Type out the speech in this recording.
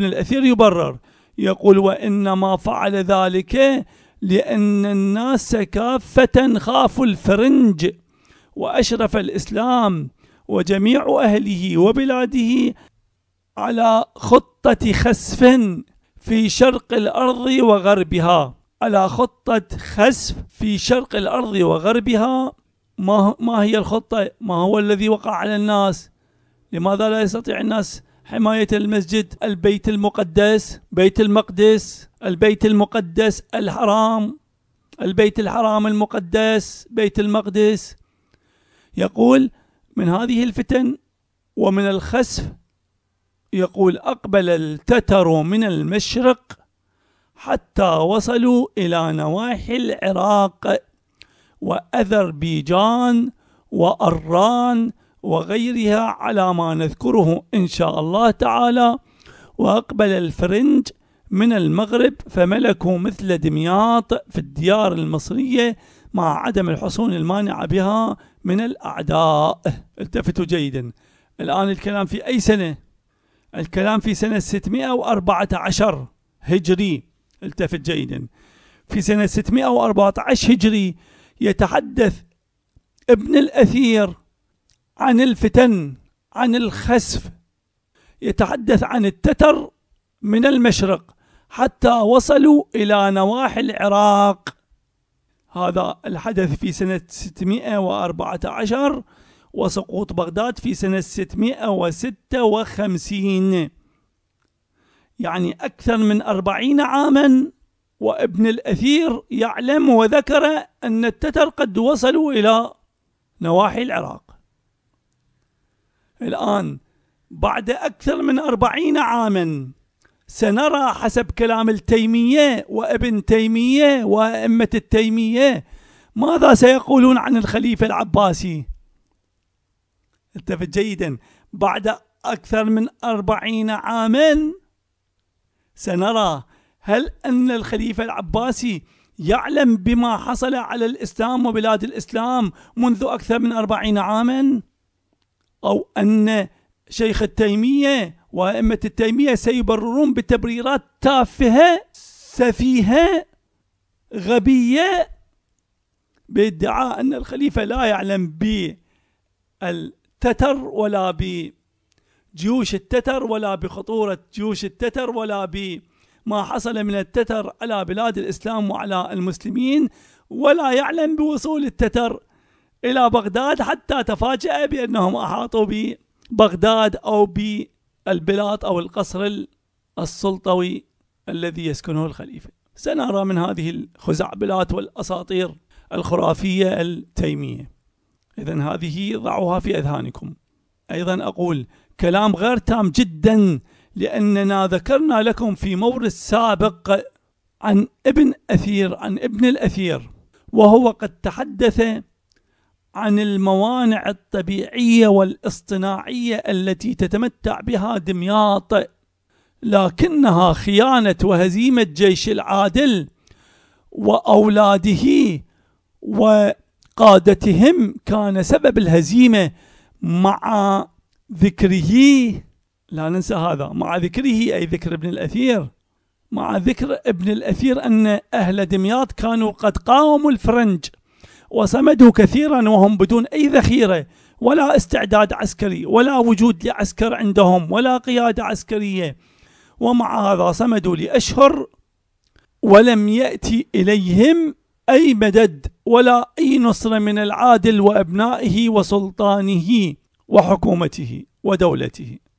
ابن الأثير يبرر يقول وإنما فعل ذلك لأن الناس كافة خافوا الفرنج وأشرف الإسلام وجميع أهله وبلاده على خطة خسف في شرق الأرض وغربها على خطة خسف في شرق الأرض وغربها ما, ما هي الخطة ما هو الذي وقع على الناس لماذا لا يستطيع الناس حماية المسجد البيت المقدس بيت المقدس البيت المقدس الحرام البيت الحرام المقدس بيت المقدس يقول من هذه الفتن ومن الخسف يقول أقبل التتر من المشرق حتى وصلوا إلى نواحي العراق وأذربيجان وأران وغيرها على ما نذكره إن شاء الله تعالى وأقبل الفرنج من المغرب فملكوا مثل دمياط في الديار المصرية مع عدم الحصون المانعة بها من الأعداء التفتوا جيدا الآن الكلام في أي سنة؟ الكلام في سنة 614 هجري التفت جيدا في سنة 614 هجري يتحدث ابن الأثير عن الفتن عن الخسف يتحدث عن التتر من المشرق حتى وصلوا إلى نواحي العراق هذا الحدث في سنة 614 وسقوط بغداد في سنة 656 يعني أكثر من أربعين عاما وابن الأثير يعلم وذكر أن التتر قد وصلوا إلى نواحي العراق الآن بعد أكثر من أربعين عاماً سنرى حسب كلام التيمية وابن تيمية وأئمة التيمية ماذا سيقولون عن الخليفة العباسي التفت جيدا بعد أكثر من أربعين عاما سنرى هل أن الخليفة العباسي يعلم بما حصل على الإسلام وبلاد الإسلام منذ أكثر من أربعين عاما أو أن شيخ التيمية وأئمة التيمية سيبررون بتبريرات تافهة سفيهة غبية بادعاء أن الخليفة لا يعلم بالتتر ولا بجيوش التتر ولا بخطورة جيوش التتر ولا بما حصل من التتر على بلاد الإسلام وعلى المسلمين ولا يعلم بوصول التتر إلى بغداد حتى تفاجأ بأنهم أحاطوا ببغداد أو بالبلاط أو القصر السلطوي الذي يسكنه الخليفة سنرى من هذه الخزعبلات والأساطير الخرافية التيمية إذا هذه ضعوها في أذهانكم أيضا أقول كلام غير تام جدا لأننا ذكرنا لكم في مورد سابق عن ابن أثير عن ابن الأثير وهو قد تحدث عن الموانع الطبيعية والاصطناعية التي تتمتع بها دمياط لكنها خيانة وهزيمة جيش العادل وأولاده وقادتهم كان سبب الهزيمة مع ذكره لا ننسى هذا مع ذكره أي ذكر ابن الأثير مع ذكر ابن الأثير أن أهل دمياط كانوا قد قاوموا الفرنج وصمدوا كثيرا وهم بدون أي ذخيرة ولا استعداد عسكري ولا وجود لعسكر عندهم ولا قيادة عسكرية ومع هذا صمدوا لأشهر ولم يأتي إليهم أي مدد ولا أي نصرة من العادل وأبنائه وسلطانه وحكومته ودولته